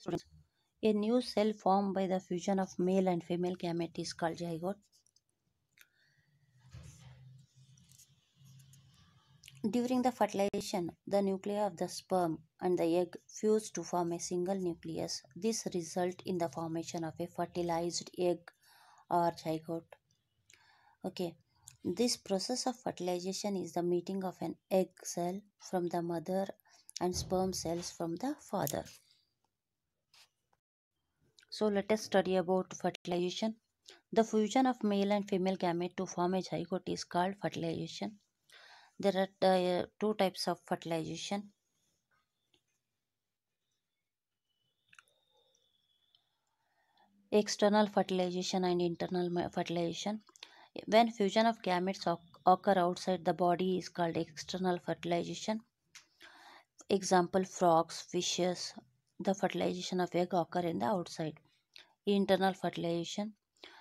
Students, a new cell formed by the fusion of male and female gamete is called zygote. During the fertilization, the nuclei of the sperm and the egg fuse to form a single nucleus. This results in the formation of a fertilized egg or zygote. Okay, this process of fertilization is the meeting of an egg cell from the mother and sperm cells from the father. So let us study about fertilization. The fusion of male and female gamete to form a zygote is called fertilization. There are uh, two types of fertilization. External fertilization and internal fertilization. When fusion of gametes occur outside the body is called external fertilization. Example frogs, fishes. The fertilization of egg occur in the outside internal fertilization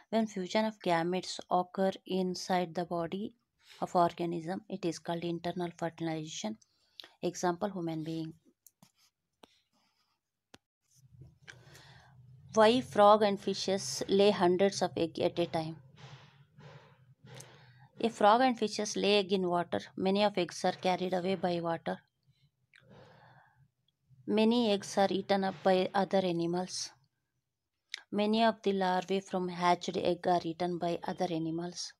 when fusion of gametes occur inside the body of organism it is called internal fertilization example human being why frog and fishes lay hundreds of eggs at a time if frog and fishes lay egg in water many of eggs are carried away by water many eggs are eaten up by other animals Many of the larvae from hatched eggs are eaten by other animals.